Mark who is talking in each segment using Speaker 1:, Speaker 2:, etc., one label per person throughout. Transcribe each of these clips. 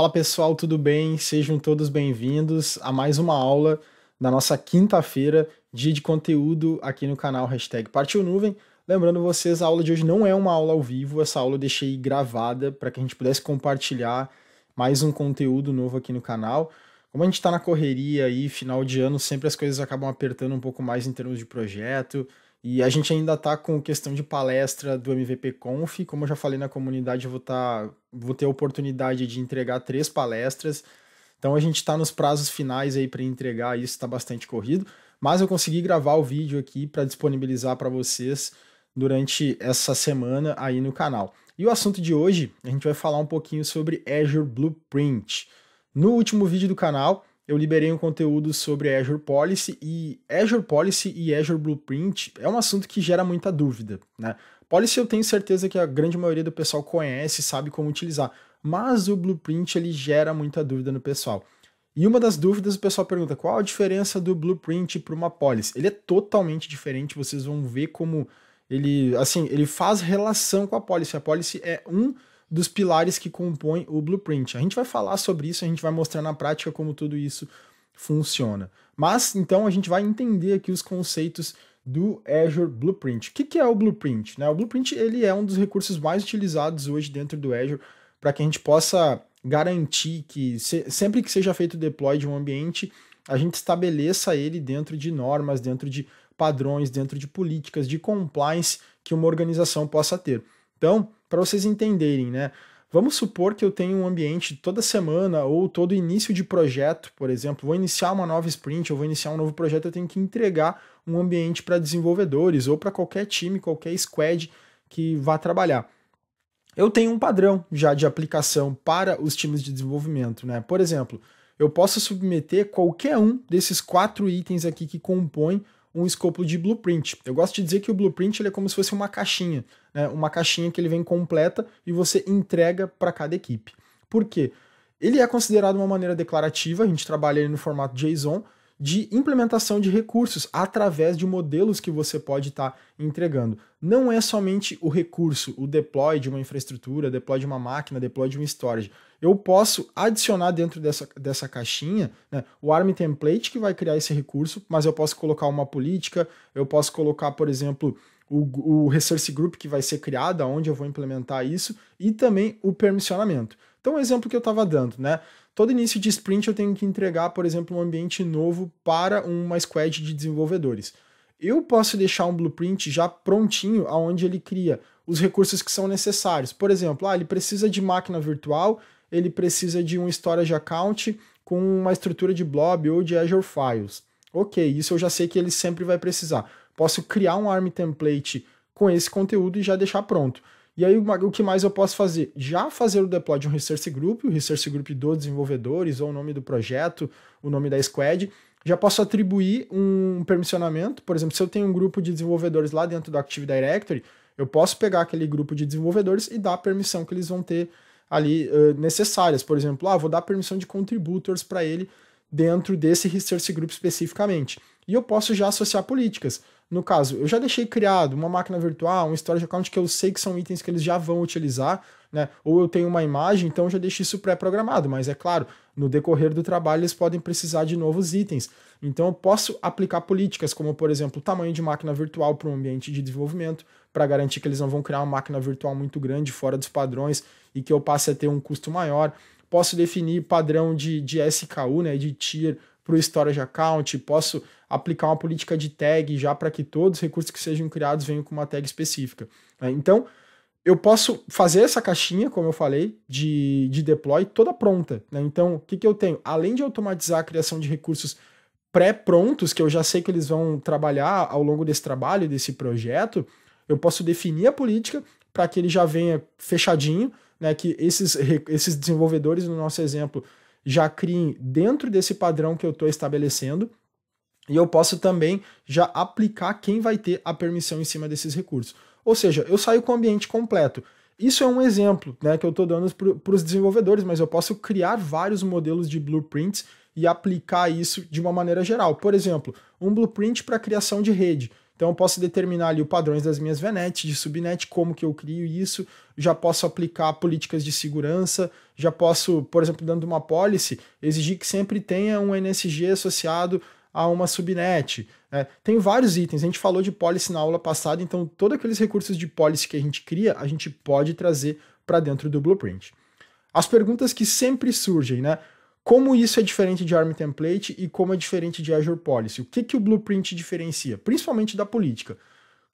Speaker 1: Fala pessoal, tudo bem? Sejam todos bem-vindos a mais uma aula da nossa quinta-feira, dia de conteúdo aqui no canal hashtag Partiu Nuvem. Lembrando vocês, a aula de hoje não é uma aula ao vivo, essa aula eu deixei gravada para que a gente pudesse compartilhar mais um conteúdo novo aqui no canal. Como a gente está na correria aí, final de ano, sempre as coisas acabam apertando um pouco mais em termos de projeto, e a gente ainda tá com questão de palestra do MVP Conf. Como eu já falei na comunidade, vou, tá, vou ter a oportunidade de entregar três palestras. Então a gente está nos prazos finais aí para entregar, isso está bastante corrido. Mas eu consegui gravar o vídeo aqui para disponibilizar para vocês durante essa semana aí no canal. E o assunto de hoje, a gente vai falar um pouquinho sobre Azure Blueprint. No último vídeo do canal, eu liberei um conteúdo sobre Azure Policy e Azure Policy e Azure Blueprint é um assunto que gera muita dúvida, né? Policy eu tenho certeza que a grande maioria do pessoal conhece, sabe como utilizar, mas o Blueprint ele gera muita dúvida no pessoal. E uma das dúvidas o pessoal pergunta qual a diferença do Blueprint para uma Policy? Ele é totalmente diferente, vocês vão ver como ele, assim, ele faz relação com a Policy. A Policy é um dos pilares que compõem o blueprint. A gente vai falar sobre isso, a gente vai mostrar na prática como tudo isso funciona. Mas então a gente vai entender aqui os conceitos do Azure Blueprint. O que, que é o Blueprint? Né? O Blueprint ele é um dos recursos mais utilizados hoje dentro do Azure para que a gente possa garantir que se, sempre que seja feito o deploy de um ambiente, a gente estabeleça ele dentro de normas, dentro de padrões, dentro de políticas, de compliance que uma organização possa ter. Então, para vocês entenderem, né? Vamos supor que eu tenho um ambiente toda semana ou todo início de projeto, por exemplo, vou iniciar uma nova sprint, eu vou iniciar um novo projeto, eu tenho que entregar um ambiente para desenvolvedores ou para qualquer time, qualquer squad que vá trabalhar. Eu tenho um padrão já de aplicação para os times de desenvolvimento, né? Por exemplo, eu posso submeter qualquer um desses quatro itens aqui que compõem um escopo de blueprint. Eu gosto de dizer que o blueprint é como se fosse uma caixinha né, uma caixinha que ele vem completa e você entrega para cada equipe. Por quê? Ele é considerado uma maneira declarativa, a gente trabalha ele no formato JSON, de implementação de recursos através de modelos que você pode estar tá entregando. Não é somente o recurso, o deploy de uma infraestrutura, deploy de uma máquina, deploy de um storage. Eu posso adicionar dentro dessa, dessa caixinha né, o ARM template que vai criar esse recurso, mas eu posso colocar uma política, eu posso colocar, por exemplo, o, o resource group que vai ser criado, onde eu vou implementar isso, e também o permissionamento. Então, o exemplo que eu estava dando, né? Todo início de sprint eu tenho que entregar, por exemplo, um ambiente novo para uma squad de desenvolvedores. Eu posso deixar um blueprint já prontinho, aonde ele cria os recursos que são necessários. Por exemplo, ah, ele precisa de máquina virtual, ele precisa de um storage account com uma estrutura de blob ou de Azure Files. Ok, isso eu já sei que ele sempre vai precisar. Posso criar um ARM template com esse conteúdo e já deixar pronto. E aí, o que mais eu posso fazer? Já fazer o deploy de um resource group, o resource group dos desenvolvedores, ou o nome do projeto, o nome da squad. Já posso atribuir um permissionamento. Por exemplo, se eu tenho um grupo de desenvolvedores lá dentro do Active Directory, eu posso pegar aquele grupo de desenvolvedores e dar a permissão que eles vão ter ali uh, necessárias. Por exemplo, ah, vou dar permissão de contributors para ele dentro desse resource group especificamente. E eu posso já associar políticas. No caso, eu já deixei criado uma máquina virtual, um storage account que eu sei que são itens que eles já vão utilizar, né? Ou eu tenho uma imagem, então eu já deixo isso pré-programado, mas é claro, no decorrer do trabalho eles podem precisar de novos itens. Então eu posso aplicar políticas como, por exemplo, o tamanho de máquina virtual para um ambiente de desenvolvimento, para garantir que eles não vão criar uma máquina virtual muito grande, fora dos padrões, e que eu passe a ter um custo maior. Posso definir padrão de, de SKU, né, de tier para o Storage Account, posso aplicar uma política de tag já para que todos os recursos que sejam criados venham com uma tag específica. Né? Então, eu posso fazer essa caixinha, como eu falei, de, de deploy toda pronta. Né? Então, o que, que eu tenho? Além de automatizar a criação de recursos pré-prontos, que eu já sei que eles vão trabalhar ao longo desse trabalho, desse projeto, eu posso definir a política para que ele já venha fechadinho, né, que esses, esses desenvolvedores, no nosso exemplo, já criem dentro desse padrão que eu estou estabelecendo e eu posso também já aplicar quem vai ter a permissão em cima desses recursos. Ou seja, eu saio com o ambiente completo. Isso é um exemplo né, que eu estou dando para os desenvolvedores, mas eu posso criar vários modelos de blueprints e aplicar isso de uma maneira geral. Por exemplo, um blueprint para criação de rede. Então eu posso determinar ali os padrões das minhas VNets, de subnet, como que eu crio isso, já posso aplicar políticas de segurança, já posso, por exemplo, dando uma policy, exigir que sempre tenha um NSG associado a uma subnet. Né? Tem vários itens, a gente falou de policy na aula passada, então todos aqueles recursos de policy que a gente cria, a gente pode trazer para dentro do Blueprint. As perguntas que sempre surgem, né? Como isso é diferente de ARM Template e como é diferente de Azure Policy? O que, que o Blueprint diferencia? Principalmente da política.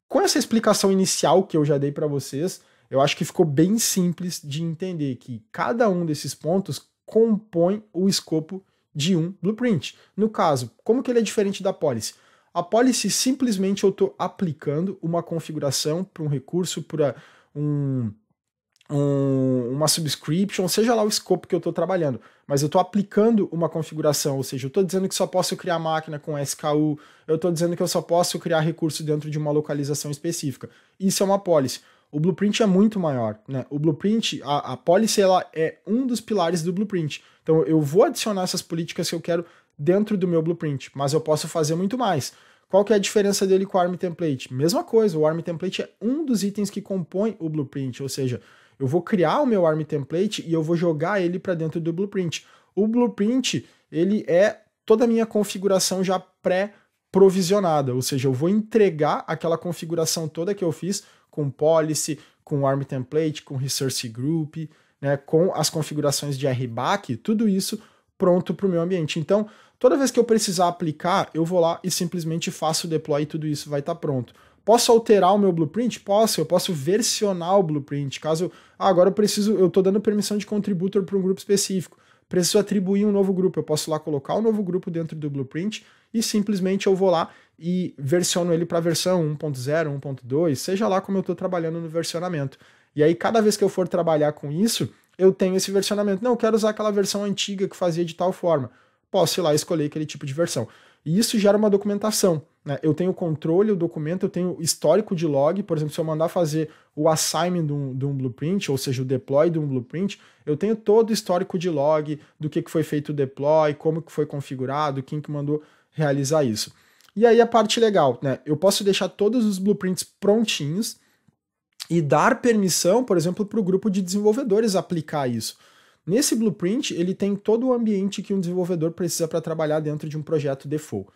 Speaker 1: Com essa explicação inicial que eu já dei para vocês, eu acho que ficou bem simples de entender que cada um desses pontos compõe o escopo de um blueprint. No caso, como que ele é diferente da policy? A policy simplesmente eu estou aplicando uma configuração para um recurso, para um, um, uma subscription, seja lá o escopo que eu estou trabalhando, mas eu estou aplicando uma configuração, ou seja, eu estou dizendo que só posso criar máquina com SKU, eu estou dizendo que eu só posso criar recurso dentro de uma localização específica. Isso é uma policy. O blueprint é muito maior, né? O blueprint, a, a policy, ela é um dos pilares do blueprint. Então eu vou adicionar essas políticas que eu quero dentro do meu blueprint, mas eu posso fazer muito mais. Qual que é a diferença dele com o ARM Template? Mesma coisa, o ARM Template é um dos itens que compõe o blueprint, ou seja, eu vou criar o meu ARM template e eu vou jogar ele para dentro do blueprint. O blueprint, ele é toda a minha configuração já pré-provisionada, ou seja, eu vou entregar aquela configuração toda que eu fiz com policy, com ARM template, com resource group, né, com as configurações de RBAC, tudo isso pronto para o meu ambiente. Então, toda vez que eu precisar aplicar, eu vou lá e simplesmente faço o deploy e tudo isso vai estar tá pronto. Posso alterar o meu blueprint? Posso, eu posso versionar o blueprint. Caso ah, agora eu preciso, eu estou dando permissão de contributor para um grupo específico. Preciso atribuir um novo grupo. Eu posso lá colocar o um novo grupo dentro do blueprint e simplesmente eu vou lá e versiono ele para a versão 1.0, 1.2, seja lá como eu estou trabalhando no versionamento. E aí, cada vez que eu for trabalhar com isso, eu tenho esse versionamento. Não, eu quero usar aquela versão antiga que fazia de tal forma. Posso ir lá escolher aquele tipo de versão. E isso gera uma documentação. Né? Eu tenho controle do documento, eu tenho histórico de log. Por exemplo, se eu mandar fazer o assignment de um, de um blueprint, ou seja, o deploy de um blueprint, eu tenho todo o histórico de log do que, que foi feito o deploy, como que foi configurado, quem que mandou realizar isso. E aí a parte legal, né? Eu posso deixar todos os blueprints prontinhos e dar permissão, por exemplo, para o grupo de desenvolvedores aplicar isso. Nesse blueprint, ele tem todo o ambiente que um desenvolvedor precisa para trabalhar dentro de um projeto default.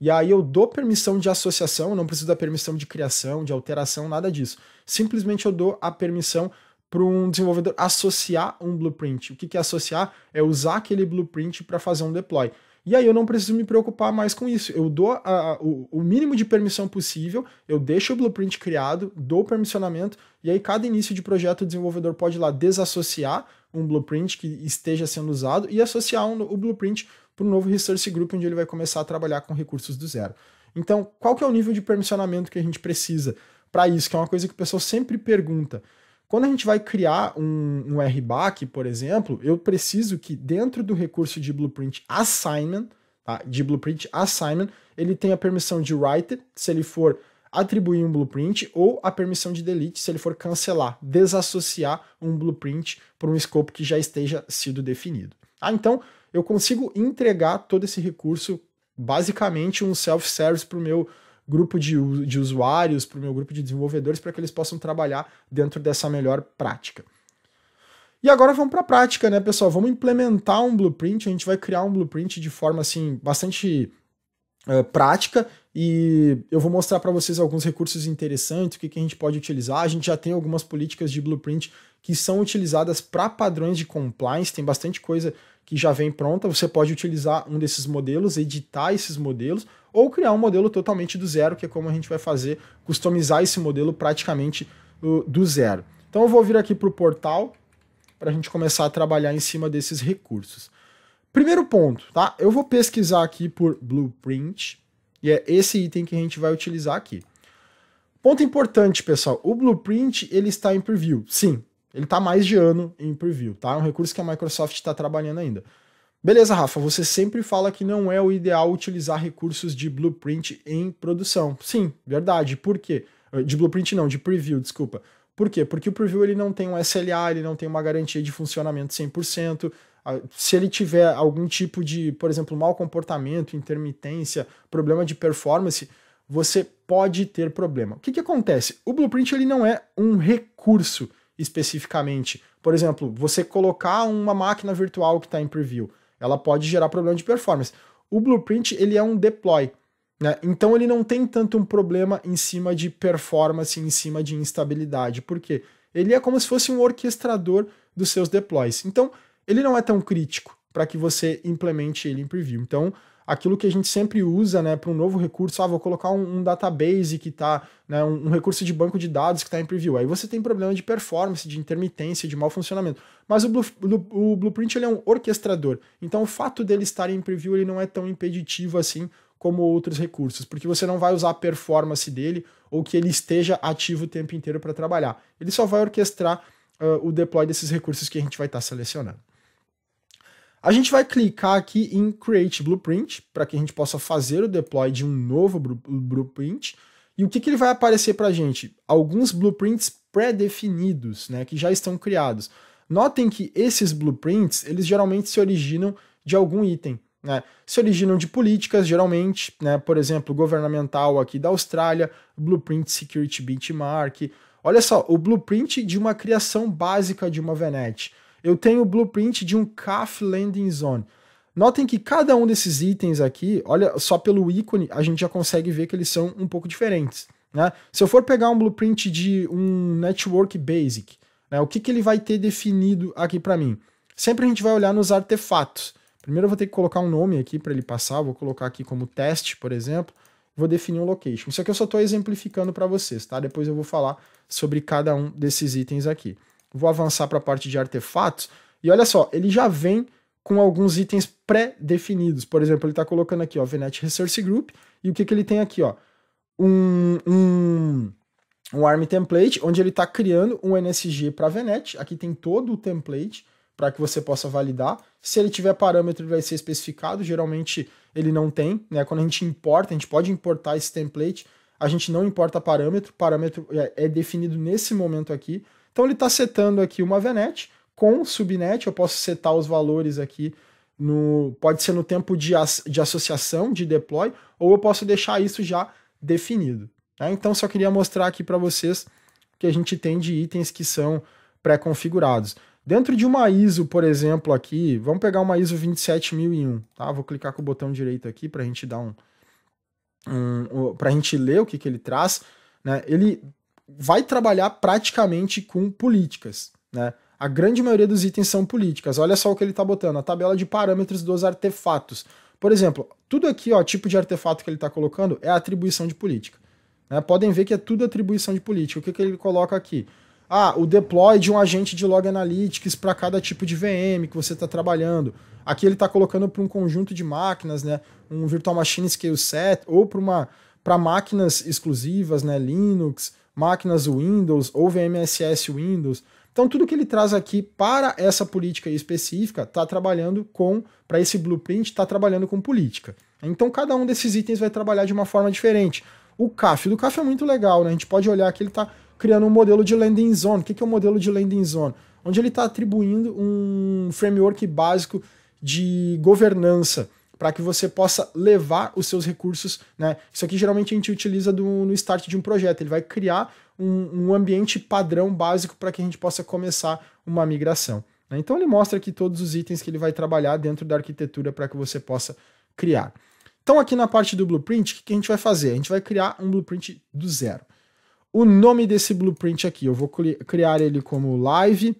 Speaker 1: E aí eu dou permissão de associação, não preciso da permissão de criação, de alteração, nada disso. Simplesmente eu dou a permissão para um desenvolvedor associar um blueprint. O que é associar? É usar aquele blueprint para fazer um deploy. E aí eu não preciso me preocupar mais com isso. Eu dou a, o, o, mínimo de permissão possível, eu deixo o blueprint criado, dou o permissionamento, e aí cada início de projeto o desenvolvedor pode ir lá desassociar um blueprint que esteja sendo usado e associar um, o blueprint para um novo resource group onde ele vai começar a trabalhar com recursos do zero. Então, qual que é o nível de permissionamento que a gente precisa para isso? Que é uma coisa que o pessoal sempre pergunta. Quando a gente vai criar um, um RBAC, por exemplo, eu preciso que dentro do recurso de blueprint assignment, tá? de blueprint assignment, ele tenha permissão de writer, se ele for atribuir um blueprint ou a permissão de delete se ele for cancelar, desassociar um blueprint para um escopo que já esteja sido definido. Ah, então eu consigo entregar todo esse recurso, basicamente um self-service para o meu grupo de, de usuários, para o meu grupo de desenvolvedores, para que eles possam trabalhar dentro dessa melhor prática. E agora vamos para a prática, né, pessoal? Vamos implementar um blueprint, a gente vai criar um blueprint de forma assim bastante eh, prática e eu vou mostrar para vocês alguns recursos interessantes, o que, que a gente pode utilizar. A gente já tem algumas políticas de blueprint que são utilizadas para padrões de compliance, tem bastante coisa que já vem pronta. Você pode utilizar um desses modelos, editar esses modelos, ou criar um modelo totalmente do zero, que é como a gente vai fazer, customizar esse modelo praticamente do zero. Então eu vou vir aqui para o portal para a gente começar a trabalhar em cima desses recursos. Primeiro ponto, tá? Eu vou pesquisar aqui por blueprint, e é esse item que a gente vai utilizar aqui. Ponto importante, pessoal, o blueprint ele está em preview. Sim, ele está mais de ano em preview, tá? É um recurso que a Microsoft está trabalhando ainda. Beleza, Rafa, você sempre fala que não é o ideal utilizar recursos de blueprint em produção. Sim, verdade. Por quê? Ah, de blueprint não, de preview, desculpa. Por quê? Porque o preview ele não tem um SLA, ele não tem uma garantia de funcionamento 100%, se ele tiver algum tipo de, por exemplo, mau comportamento, intermitência, problema de performance, você pode ter problema. O que, que acontece? O blueprint ele não é um recurso especificamente. Por exemplo, você colocar uma máquina virtual que está em preview, ela pode gerar problema de performance. O blueprint ele é um deploy. Né? Então ele não tem tanto um problema em cima de performance, em cima de instabilidade. Por quê? Ele é como se fosse um orquestrador dos seus deploys. Então, ele não é tão crítico para que você implemente ele em preview. Então, aquilo que a gente sempre usa né, para um novo recurso, ah, vou colocar um, um database que está, né, um, um, recurso de banco de dados que está em preview. Aí você tem problema de performance, de intermitência, de mau funcionamento. Mas o, Blue, o, o Blueprint ele é um orquestrador. Então o fato dele estar em preview ele não é tão impeditivo assim como outros recursos, porque você não vai usar a performance dele ou que ele esteja ativo o tempo inteiro para trabalhar. Ele só vai orquestrar uh, o deploy desses recursos que a gente vai estar tá selecionando. A gente vai clicar aqui em Create Blueprint para que a gente possa fazer o deploy de um novo blueprint. E o que, que ele vai aparecer para a gente? Alguns blueprints pré-definidos, né, que já estão criados. Notem que esses blueprints, eles geralmente se originam de algum item. Né? Se originam de políticas, geralmente, né? por exemplo, governamental aqui da Austrália, Blueprint Security Benchmark. Olha só, o blueprint de uma criação básica de uma VNet. Eu tenho o blueprint de um CAF Landing Zone. Notem que cada um desses itens aqui, olha, só pelo ícone a gente já consegue ver que eles são um pouco diferentes. Né? Se eu for pegar um blueprint de um Network Basic, né, o que, que ele vai ter definido aqui para mim? Sempre a gente vai olhar nos artefatos. Primeiro eu vou ter que colocar um nome aqui para ele passar, vou colocar aqui como teste, por exemplo, vou definir um location. Isso aqui eu só estou exemplificando para vocês, tá? Depois eu vou falar sobre cada um desses itens aqui. Vou avançar para a parte de artefatos. E olha só, ele já vem com alguns itens pré-definidos. Por exemplo, ele está colocando aqui, ó, Venet Resource Group. E o que, que ele tem aqui, ó? Um, um, um ARM template, onde ele está criando um NSG para Venet. Aqui tem todo o template para que você possa validar. Se ele tiver parâmetro, ele vai ser especificado. Geralmente ele não tem, né? Quando a gente importa, a gente pode importar esse template. A gente não importa parâmetro, parâmetro é, é definido nesse momento aqui. Então ele está setando aqui uma VNet com subnet, eu posso setar os valores aqui no, pode ser no tempo de, as, de associação, de deploy, ou eu posso deixar isso já definido. Né? Então só queria mostrar aqui para vocês que a gente tem de itens que são pré-configurados. Dentro de uma ISO, por exemplo, aqui, vamos pegar uma ISO 27001, tá? Vou clicar com o botão direito aqui para a gente dar um, um para a gente ler o que, que ele traz, né? Ele vai trabalhar praticamente com políticas, né? A grande maioria dos itens são políticas. Olha só o que ele está botando, a tabela de parâmetros dos artefatos. Por exemplo, tudo aqui, ó, tipo de artefato que ele está colocando é atribuição de política. Né? Podem ver que é tudo atribuição de política. O que, que ele coloca aqui? Ah, o deploy de um agente de log analytics para cada tipo de VM que você está trabalhando. Aqui ele está colocando para um conjunto de máquinas, né? Um virtual machine scale set ou para uma para máquinas exclusivas, né? Linux máquinas Windows, ou VMSS Windows. Então, tudo que ele traz aqui para essa política específica está trabalhando com, para esse blueprint, está trabalhando com política. Então, cada um desses itens vai trabalhar de uma forma diferente. O CAF, do CAF é muito legal, né? A gente pode olhar que ele está criando um modelo de landing zone. O que é o um modelo de landing zone? Onde ele está atribuindo um framework básico de governança para que você possa levar os seus recursos. Né? Isso aqui geralmente a gente utiliza do, no start de um projeto, ele vai criar um, um ambiente padrão básico para que a gente possa começar uma migração. Né? Então ele mostra aqui todos os itens que ele vai trabalhar dentro da arquitetura para que você possa criar. Então aqui na parte do blueprint, o que a gente vai fazer? A gente vai criar um blueprint do zero. O nome desse blueprint aqui, eu vou criar ele como live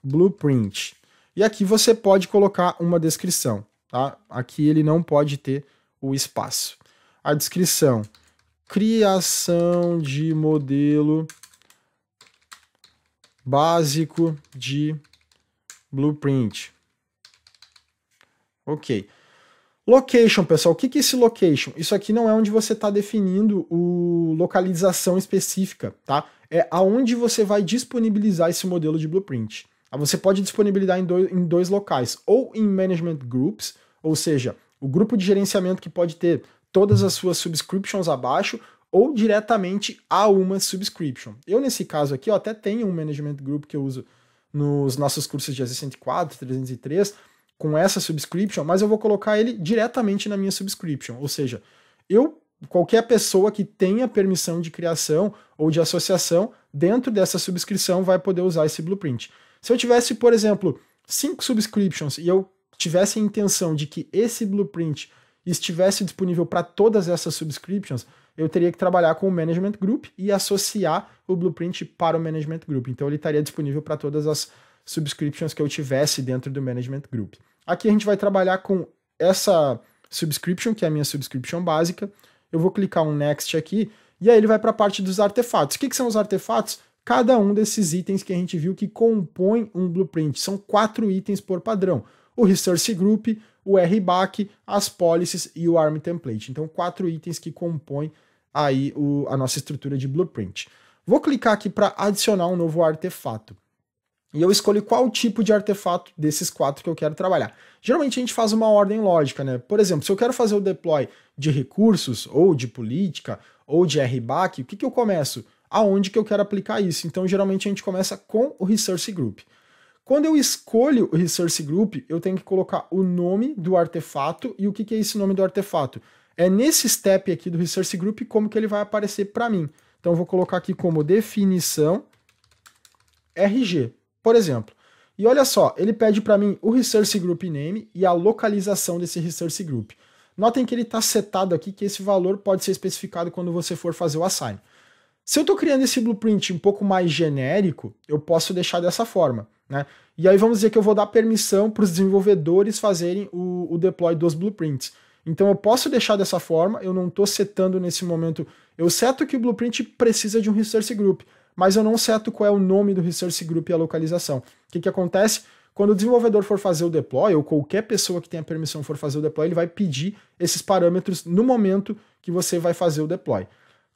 Speaker 1: blueprint. E aqui você pode colocar uma descrição. Tá? Aqui ele não pode ter o espaço. A descrição. Criação de modelo básico de blueprint. Ok. Location, pessoal, o que, que é esse location? Isso aqui não é onde você está definindo o localização específica, tá? É aonde você vai disponibilizar esse modelo de blueprint. Você pode disponibilizar em dois, em dois locais, ou em Management Groups, ou seja, o grupo de gerenciamento que pode ter todas as suas subscriptions abaixo ou diretamente a uma subscription. Eu, nesse caso aqui, eu até tenho um management group que eu uso nos nossos cursos de 104, 303, com essa subscription, mas eu vou colocar ele diretamente na minha subscription. Ou seja, eu qualquer pessoa que tenha permissão de criação ou de associação dentro dessa subscrição vai poder usar esse blueprint. Se eu tivesse, por exemplo, cinco subscriptions e eu tivesse a intenção de que esse blueprint estivesse disponível para todas essas subscriptions, eu teria que trabalhar com o Management Group e associar o Blueprint para o Management Group. Então ele estaria disponível para todas as subscriptions que eu tivesse dentro do Management Group. Aqui a gente vai trabalhar com essa subscription, que é a minha subscription básica. Eu vou clicar um Next aqui e aí ele vai para a parte dos artefatos. O que, que são os artefatos? Cada um desses itens que a gente viu que compõem um blueprint. São quatro itens por padrão o Resource Group, o RBAC, as Policies e o ARM Template. Então, quatro itens que compõem aí o, a nossa estrutura de blueprint. Vou clicar aqui para adicionar um novo artefato. E eu escolho qual tipo de artefato desses quatro que eu quero trabalhar. Geralmente a gente faz uma ordem lógica, né? Por exemplo, se eu quero fazer o deploy de recursos, ou de política, ou de RBAC, o que, que eu começo? Aonde que eu quero aplicar isso? Então, geralmente a gente começa com o Resource Group. Quando eu escolho o Resource Group, eu tenho que colocar o nome do artefato e o que, que é esse nome do artefato. É nesse step aqui do Resource Group como que ele vai aparecer para mim. Então eu vou colocar aqui como definição RG, por exemplo. E olha só, ele pede para mim o Resource Group Name e a localização desse Resource Group. Notem que ele está setado aqui, que esse valor pode ser especificado quando você for fazer o assign. Se eu estou criando esse blueprint um pouco mais genérico, eu posso deixar dessa forma. Né? E aí vamos dizer que eu vou dar permissão para os desenvolvedores fazerem o, o, deploy dos blueprints. Então eu posso deixar dessa forma, eu não estou setando nesse momento. Eu seto que o blueprint precisa de um resource group, mas eu não seto qual é o nome do resource group e a localização. O que, que acontece? Quando o desenvolvedor for fazer o deploy, ou qualquer pessoa que tenha permissão for fazer o deploy, ele vai pedir esses parâmetros no momento que você vai fazer o deploy.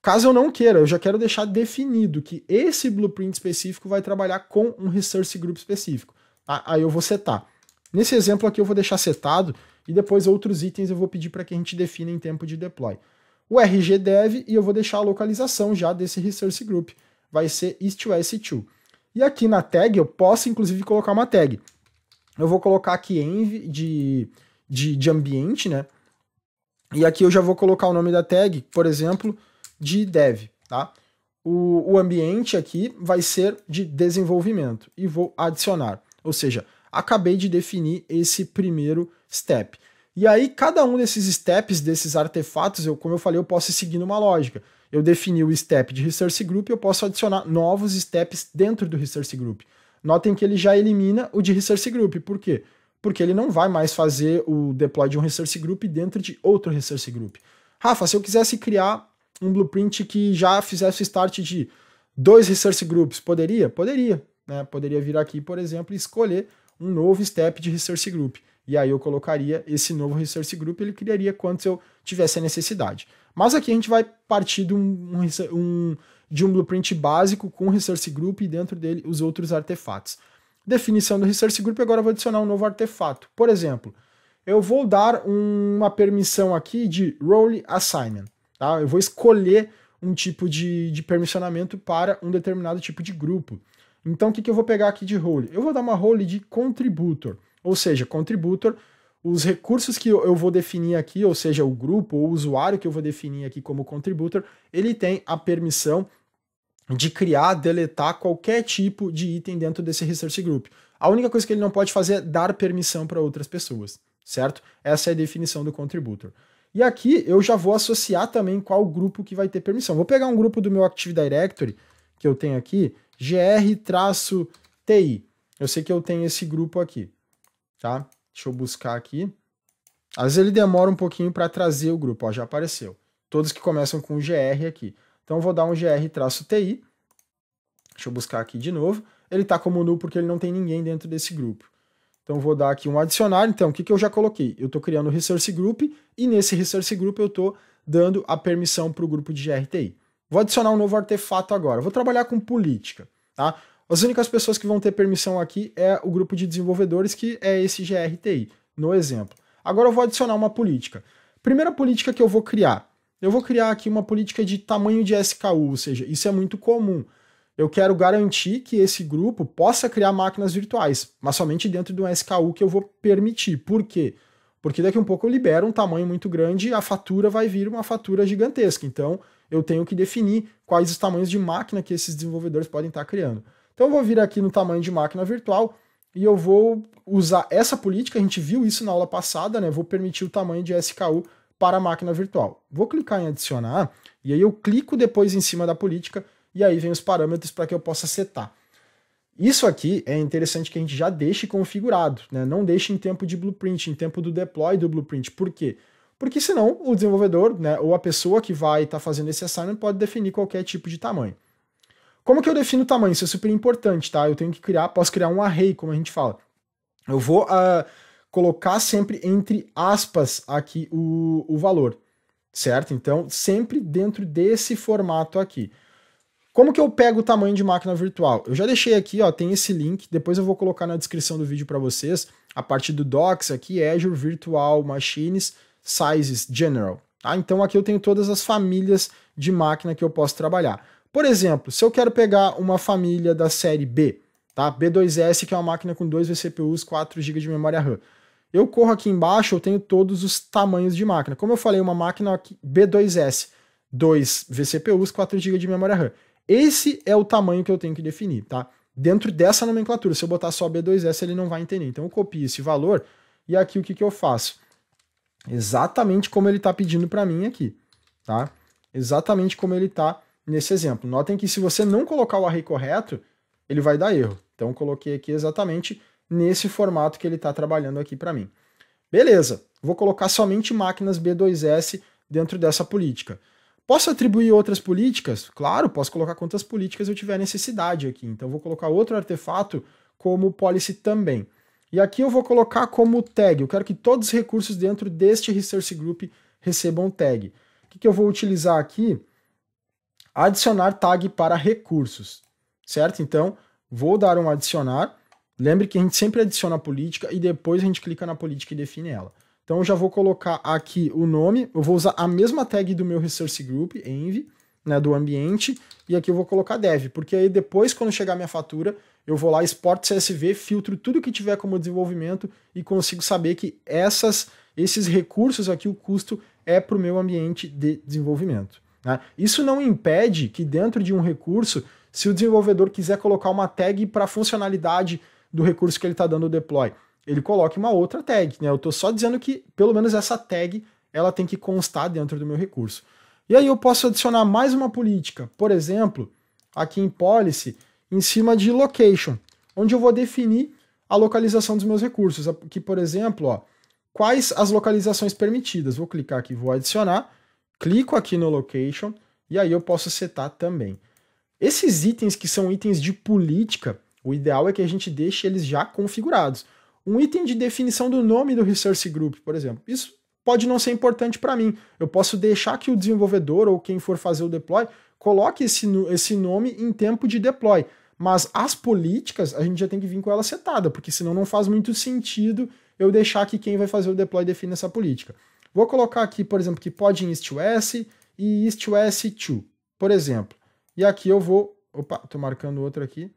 Speaker 1: Caso eu não queira, eu já quero deixar definido que esse blueprint específico vai trabalhar com um resource group específico. Aí eu vou setar. Nesse exemplo aqui eu vou deixar setado e depois outros itens eu vou pedir para que a gente defina em tempo de deploy. O rgdev e eu vou deixar a localização já desse resource group. Vai ser east-west2. E aqui na tag eu posso inclusive colocar uma tag. Eu vou colocar aqui env de, de, de ambiente, né? E aqui eu já vou colocar o nome da tag, por exemplo, de dev, tá? O, o ambiente aqui vai ser de desenvolvimento e vou adicionar, ou seja, acabei de definir esse primeiro step. E aí cada um desses steps, desses artefatos, eu, como eu falei, eu posso seguir numa lógica. Eu defini o step de resource group, eu posso adicionar novos steps dentro do resource group. Notem que ele já elimina o de resource group, por quê? Porque ele não vai mais fazer o deploy de um resource group dentro de outro resource group. Rafa, se eu quisesse criar um blueprint que já fizesse o start de dois resource groups. Poderia? Poderia. Né? Poderia vir aqui, por exemplo, e escolher um novo step de resource group. E aí eu colocaria esse novo resource group, ele criaria quantos eu tivesse a necessidade. Mas aqui a gente vai partir de um, um, de um blueprint básico com resource group e dentro dele os outros artefatos. Definição do resource group, agora eu vou adicionar um novo artefato. Por exemplo, eu vou dar um, uma permissão aqui de role assignment. Tá? Eu vou escolher um tipo de, de permissionamento para um determinado tipo de grupo. Então, o que, que eu vou pegar aqui de role? Eu vou dar uma role de contributor, ou seja, contributor, os recursos que eu vou definir aqui, ou seja, o grupo ou o usuário que eu vou definir aqui como contributor, ele tem a permissão de criar, deletar qualquer tipo de item dentro desse resource group. A única coisa que ele não pode fazer é dar permissão para outras pessoas, certo? Essa é a definição do contributor. E aqui eu já vou associar também qual grupo que vai ter permissão. Vou pegar um grupo do meu Active Directory que eu tenho aqui, gr-ti. Eu sei que eu tenho esse grupo aqui, tá? Deixa eu buscar aqui. Às vezes ele demora um pouquinho para trazer o grupo, ó, já apareceu. Todos que começam com gr aqui. Então eu vou dar um gr-ti. Deixa eu buscar aqui de novo. Ele está como nulo porque ele não tem ninguém dentro desse grupo. Então vou dar aqui um adicionar. Então, o que, que eu já coloquei? Eu estou criando o resource group e nesse resource group eu estou dando a permissão para o grupo de GRTI. Vou adicionar um novo artefato agora. Vou trabalhar com política, tá? As únicas pessoas que vão ter permissão aqui é o grupo de desenvolvedores, que é esse GRTI, no exemplo. Agora eu vou adicionar uma política. Primeira política que eu vou criar. Eu vou criar aqui uma política de tamanho de SKU, ou seja, isso é muito comum eu quero garantir que esse grupo possa criar máquinas virtuais, mas somente dentro de um SKU que eu vou permitir. Por quê? Porque daqui a um pouco eu libero um tamanho muito grande e a fatura vai vir uma fatura gigantesca. Então, eu tenho que definir quais os tamanhos de máquina que esses desenvolvedores podem estar criando. Então, eu vou vir aqui no tamanho de máquina virtual e eu vou usar essa política, a gente viu isso na aula passada, né? Vou permitir o tamanho de SKU para a máquina virtual. Vou clicar em adicionar e aí eu clico depois em cima da política e aí vem os parâmetros para que eu possa setar. Isso aqui é interessante que a gente já deixe configurado, né? não deixe em tempo de blueprint, em tempo do deploy do blueprint. Por quê? Porque senão o desenvolvedor né, ou a pessoa que vai estar tá fazendo esse assignment pode definir qualquer tipo de tamanho. Como que eu defino o tamanho? Isso é super importante, tá? Eu tenho que criar, posso criar um array, como a gente fala. Eu vou uh, colocar sempre entre aspas aqui o, o valor, certo? Então, sempre dentro desse formato aqui. Como que eu pego o tamanho de máquina virtual? Eu já deixei aqui, ó, tem esse link, depois eu vou colocar na descrição do vídeo para vocês, a parte do Docs aqui, Azure Virtual Machines Sizes General. Tá? Então aqui eu tenho todas as famílias de máquina que eu posso trabalhar. Por exemplo, se eu quero pegar uma família da série B, tá? B2S, que é uma máquina com 2 VCPUs, 4 GB de memória RAM. Eu corro aqui embaixo, eu tenho todos os tamanhos de máquina. Como eu falei, uma máquina B2S, 2 VCPUs, 4 GB de memória RAM. Esse é o tamanho que eu tenho que definir, tá? Dentro dessa nomenclatura, se eu botar só B2S, ele não vai entender. Então eu copio esse valor e aqui o que, que eu faço? Exatamente como ele está pedindo para mim aqui, tá? Exatamente como ele está nesse exemplo. Notem que se você não colocar o array correto, ele vai dar erro. Então eu coloquei aqui exatamente nesse formato que ele está trabalhando aqui para mim. Beleza, vou colocar somente máquinas B2S dentro dessa política. Posso atribuir outras políticas? Claro, posso colocar quantas políticas eu tiver necessidade aqui. Então, vou colocar outro artefato como policy também. E aqui eu vou colocar como tag. Eu quero que todos os recursos dentro deste resource group recebam tag. O que, que eu vou utilizar aqui? Adicionar tag para recursos, certo? Então, vou dar um adicionar. Lembre que a gente sempre adiciona a política e depois a gente clica na política e define ela. Então eu já vou colocar aqui o nome, eu vou usar a mesma tag do meu resource group, env, né, do ambiente, e aqui eu vou colocar dev, porque aí depois quando chegar minha fatura, eu vou lá, exporto CSV, filtro tudo que tiver como desenvolvimento e consigo saber que essas, esses recursos aqui, o custo é para o meu ambiente de desenvolvimento. Né? Isso não impede que dentro de um recurso, se o desenvolvedor quiser colocar uma tag para a funcionalidade do recurso que ele está dando o deploy, ele coloque uma outra tag, né? Eu estou só dizendo que pelo menos essa tag ela tem que constar dentro do meu recurso. E aí eu posso adicionar mais uma política, por exemplo, aqui em policy, em cima de location, onde eu vou definir a localização dos meus recursos. Aqui, por exemplo, ó, quais as localizações permitidas. Vou clicar aqui, vou adicionar, clico aqui no location e aí eu posso setar também. Esses itens que são itens de política, o ideal é que a gente deixe eles já configurados um item de definição do nome do resource group, por exemplo. Isso pode não ser importante para mim. Eu posso deixar que o desenvolvedor ou quem for fazer o deploy coloque esse, esse nome em tempo de deploy. Mas as políticas a gente já tem que vir com ela setada, porque senão não faz muito sentido eu deixar que quem vai fazer o deploy defina essa política. Vou colocar aqui, por exemplo, que pode em east e east-west por exemplo. E aqui eu vou, opa, tô marcando outro aqui.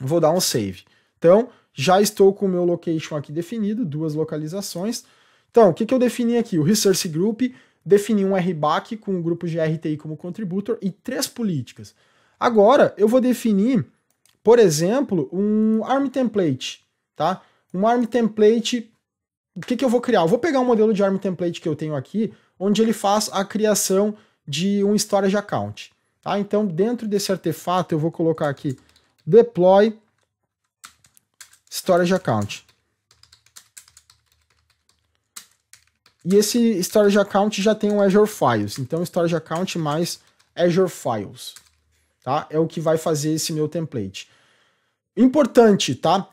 Speaker 1: Vou dar um save. Então, já estou com o meu location aqui definido, duas localizações. Então, o que, que eu defini aqui? O Resource Group, defini um RBAC com o grupo de RTI como contributor e três políticas. Agora, eu vou definir, por exemplo, um ARM template, tá? Um ARM template, o que, que eu vou criar? Eu vou pegar um modelo de ARM template que eu tenho aqui, onde ele faz a criação de um storage account. Tá? Então, dentro desse artefato, eu vou colocar aqui deploy storage account. E esse storage account já tem um Azure Files, então storage account mais Azure Files, tá? É o que vai fazer esse meu template. Importante, tá?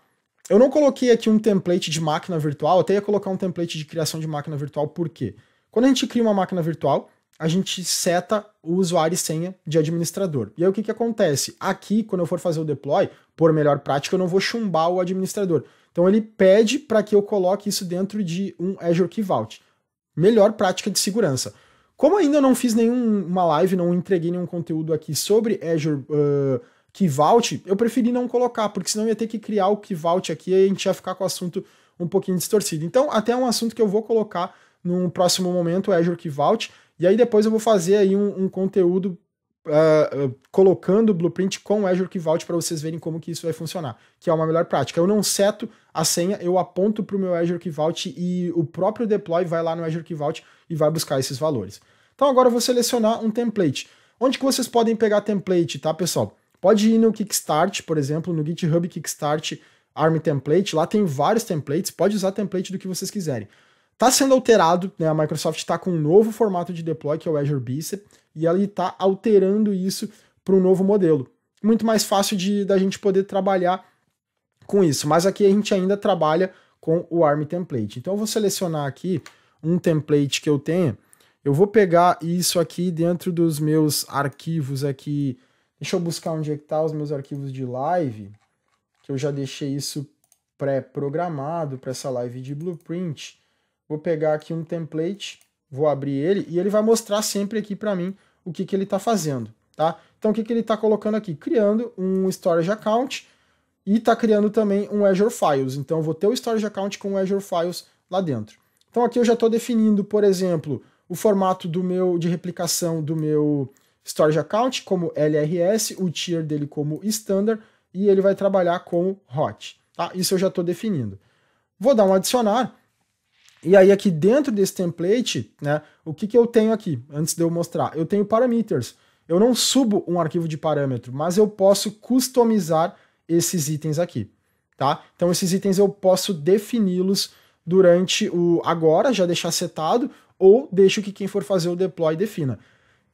Speaker 1: Eu não coloquei aqui um template de máquina virtual, até ia colocar um template de criação de máquina virtual, por quê? Quando a gente cria uma máquina virtual, a gente seta o usuário e senha de administrador. E aí o que, que acontece? Aqui, quando eu for fazer o deploy, por melhor prática, eu não vou chumbar o administrador. Então ele pede para que eu coloque isso dentro de um Azure Key Vault. Melhor prática de segurança. Como ainda não fiz nenhuma live, não entreguei nenhum conteúdo aqui sobre Azure uh, Key Vault, eu preferi não colocar, porque senão ia ter que criar o Key Vault aqui e a gente ia ficar com o assunto um pouquinho distorcido. Então, até um assunto que eu vou colocar num próximo momento, o Azure Key Vault. E aí depois eu vou fazer aí um, um conteúdo uh, uh, colocando o Blueprint com o Azure Key Vault para vocês verem como que isso vai funcionar, que é uma melhor prática. Eu não seto a senha, eu aponto para o meu Azure Key Vault e o próprio deploy vai lá no Azure Key Vault e vai buscar esses valores. Então agora eu vou selecionar um template. Onde que vocês podem pegar template, tá, pessoal? Pode ir no Kickstart, por exemplo, no GitHub Kickstart ARM Template. Lá tem vários templates, pode usar template do que vocês quiserem. Está sendo alterado, né? A Microsoft está com um novo formato de deploy, que é o Azure Bicep, e ela está alterando isso para um novo modelo. Muito mais fácil de da gente poder trabalhar com isso, mas aqui a gente ainda trabalha com o ARM template. Então eu vou selecionar aqui um template que eu tenha. Eu vou pegar isso aqui dentro dos meus arquivos aqui. Deixa eu buscar onde é que tá os meus arquivos de live, que eu já deixei isso pré-programado para essa live de blueprint. Vou pegar aqui um template, vou abrir ele e ele vai mostrar sempre aqui para mim o que, que ele está fazendo, tá? Então o que, que ele está colocando aqui? Criando um storage account e está criando também um Azure Files. Então eu vou ter o storage account com o Azure Files lá dentro. Então aqui eu já estou definindo, por exemplo, o formato do meu de replicação do meu storage account como LRS, o tier dele como standard e ele vai trabalhar com hot. Tá? Isso eu já estou definindo. Vou dar um adicionar e aí aqui dentro desse template, né, o que, que eu tenho aqui, antes de eu mostrar? Eu tenho parameters. Eu não subo um arquivo de parâmetro, mas eu posso customizar esses itens aqui, tá? Então esses itens eu posso defini-los durante o agora, já deixar setado, ou deixo que quem for fazer o deploy defina.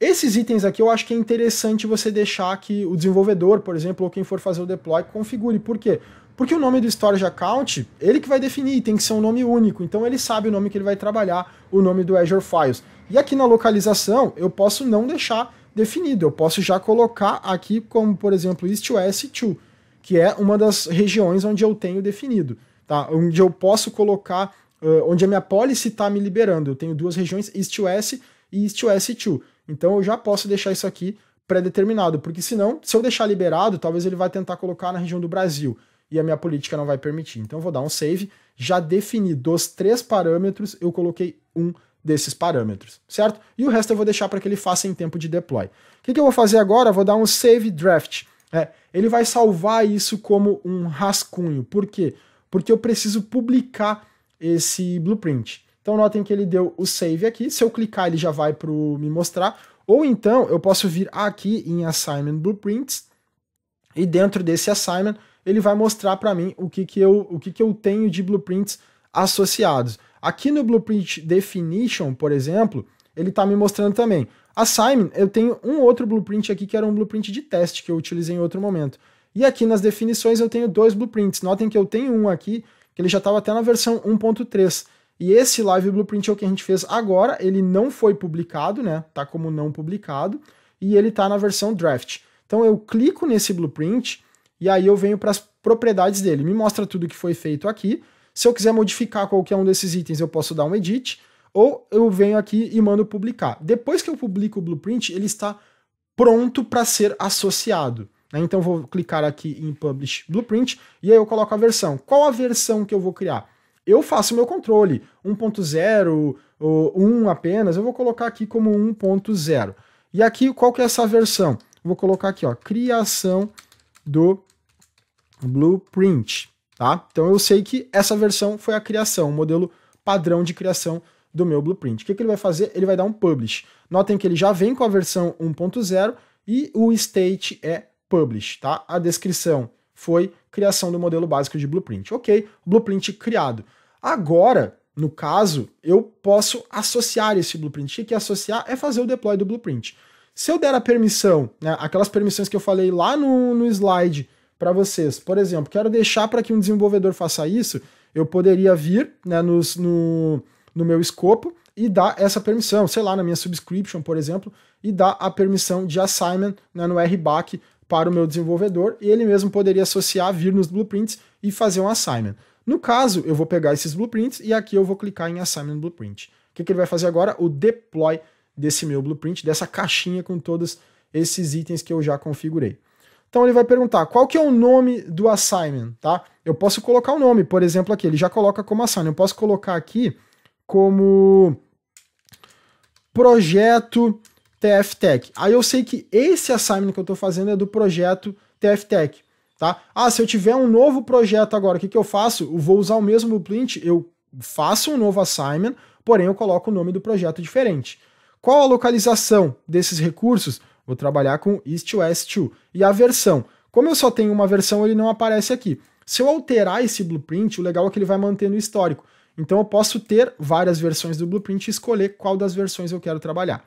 Speaker 1: Esses itens aqui eu acho que é interessante você deixar que o desenvolvedor, por exemplo, ou quem for fazer o deploy configure. Por quê? Porque o nome do Storage Account, ele que vai definir, tem que ser um nome único. Então ele sabe o nome que ele vai trabalhar, o nome do Azure Files. E aqui na localização, eu posso não deixar definido. Eu posso já colocar aqui como, por exemplo, East West 2, que é uma das regiões onde eu tenho definido, tá? Onde eu posso colocar, uh, onde a minha policy está me liberando. Eu tenho duas regiões, East West e East West 2. Então eu já posso deixar isso aqui pré-determinado, porque senão, se eu deixar liberado, talvez ele vai tentar colocar na região do Brasil e a minha política não vai permitir. Então eu vou dar um save, já defini dos três parâmetros, eu coloquei um desses parâmetros, certo? E o resto eu vou deixar para que ele faça em tempo de deploy. O que, que eu vou fazer agora? Eu vou dar um save draft. É, ele vai salvar isso como um rascunho. Por quê? Porque eu preciso publicar esse blueprint. Então notem que ele deu o save aqui. Se eu clicar, ele já vai para me mostrar. Ou então eu posso vir aqui em Assignment Blueprints e dentro desse assignment ele vai mostrar para mim o que, que, eu, o que, que eu tenho de blueprints associados. Aqui no Blueprint Definition, por exemplo, ele está me mostrando também. Assign, eu tenho um outro blueprint aqui que era um blueprint de teste que eu utilizei em outro momento. E aqui nas definições eu tenho dois blueprints. Notem que eu tenho um aqui, que ele já estava até na versão 1.3. E esse Live Blueprint é o que a gente fez agora, ele não foi publicado, né? Tá como não publicado, e ele está na versão draft. Então eu clico nesse blueprint, e aí eu venho para as propriedades dele. Me mostra tudo que foi feito aqui. Se eu quiser modificar qualquer um desses itens, eu posso dar um edit, ou eu venho aqui e mando publicar. Depois que eu publico o blueprint, ele está pronto para ser associado. Né? Então vou clicar aqui em Publish Blueprint e aí eu coloco a versão. Qual a versão que eu vou criar? Eu faço meu controle, 1.0 ou 1 apenas, eu vou colocar aqui como 1.0. E aqui, qual que é essa versão? Vou colocar aqui, ó, criação do Blueprint, tá? Então eu sei que essa versão foi a criação, o modelo padrão de criação do meu Blueprint. O que, que ele vai fazer? Ele vai dar um publish. Notem que ele já vem com a versão 1.0 e o state é publish, tá? A descrição foi criação do modelo básico de Blueprint. Ok, Blueprint criado. Agora, no caso, eu posso associar esse Blueprint. O que é associar? É fazer o deploy do Blueprint. Se eu der a permissão, né, aquelas permissões que eu falei lá no, no slide para vocês. Por exemplo, quero deixar para que um desenvolvedor faça isso, eu poderia vir né, nos, no, no meu escopo e dar essa permissão, sei lá, na minha subscription, por exemplo, e dar a permissão de assignment né, no RBAC para o meu desenvolvedor, e ele mesmo poderia associar, vir nos blueprints e fazer um assignment. No caso, eu vou pegar esses blueprints e aqui eu vou clicar em assignment blueprint. O que, que ele vai fazer agora? O deploy desse meu blueprint, dessa caixinha com todos esses itens que eu já configurei. Então ele vai perguntar qual que é o nome do assignment, tá? Eu posso colocar o um nome, por exemplo, aqui, ele já coloca como assignment. Eu posso colocar aqui como projeto TF Tech. Aí eu sei que esse assignment que eu estou fazendo é do projeto TF Tech, tá? Ah, se eu tiver um novo projeto agora, o que, que eu faço? Eu vou usar o mesmo blueprint, eu faço um novo assignment, porém eu coloco o nome do projeto diferente. Qual a localização desses recursos? Vou trabalhar com East West 2. E a versão. Como eu só tenho uma versão, ele não aparece aqui. Se eu alterar esse blueprint, o legal é que ele vai manter no histórico. Então eu posso ter várias versões do blueprint e escolher qual das versões eu quero trabalhar.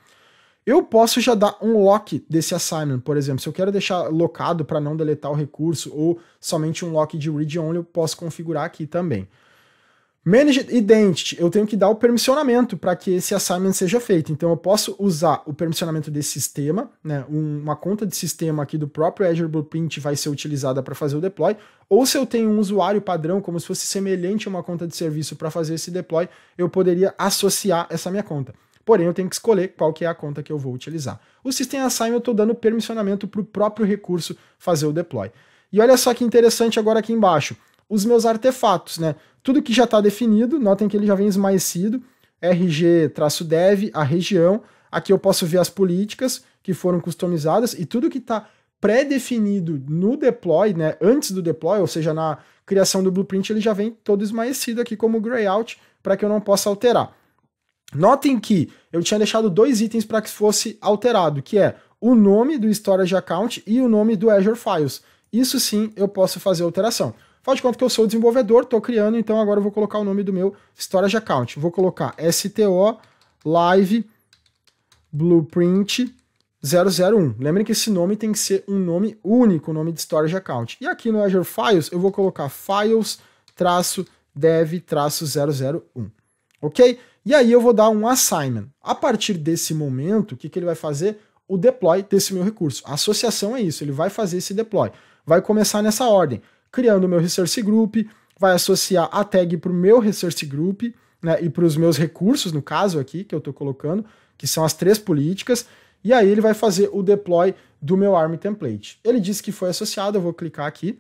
Speaker 1: Eu posso já dar um lock desse assignment, por exemplo. Se eu quero deixar locado para não deletar o recurso ou somente um lock de read-only, eu posso configurar aqui também. Manage Identity, eu tenho que dar o permissionamento para que esse assignment seja feito. Então eu posso usar o permissionamento desse sistema, né? uma conta de sistema aqui do próprio Azure Blueprint vai ser utilizada para fazer o deploy, ou se eu tenho um usuário padrão, como se fosse semelhante a uma conta de serviço para fazer esse deploy, eu poderia associar essa minha conta. Porém, eu tenho que escolher qual que é a conta que eu vou utilizar. O System Assign eu estou dando permissionamento para o próprio recurso fazer o deploy. E olha só que interessante agora aqui embaixo os meus artefatos, né? Tudo que já está definido, notem que ele já vem esmaecido, RG-dev, a região, aqui eu posso ver as políticas que foram customizadas e tudo que está pré-definido no deploy, né, antes do deploy, ou seja, na criação do blueprint, ele já vem todo esmaecido aqui como grayout para que eu não possa alterar. Notem que eu tinha deixado dois itens para que fosse alterado, que é o nome do storage account e o nome do Azure Files. Isso sim eu posso fazer alteração. Faz de conta que eu sou desenvolvedor, estou criando, então agora eu vou colocar o nome do meu storage account. Vou colocar STO Live Blueprint 001. Lembrem que esse nome tem que ser um nome único, o nome de storage account. E aqui no Azure Files eu vou colocar files-dev-001. OK? E aí eu vou dar um assignment. A partir desse momento, o que, que ele vai fazer? O deploy desse meu recurso. A associação é isso, ele vai fazer esse deploy. Vai começar nessa ordem criando o meu resource group, vai associar a tag para o meu resource group né, e para os meus recursos, no caso aqui, que eu estou colocando, que são as três políticas, e aí ele vai fazer o deploy do meu ARM template. Ele disse que foi associado, eu vou clicar aqui,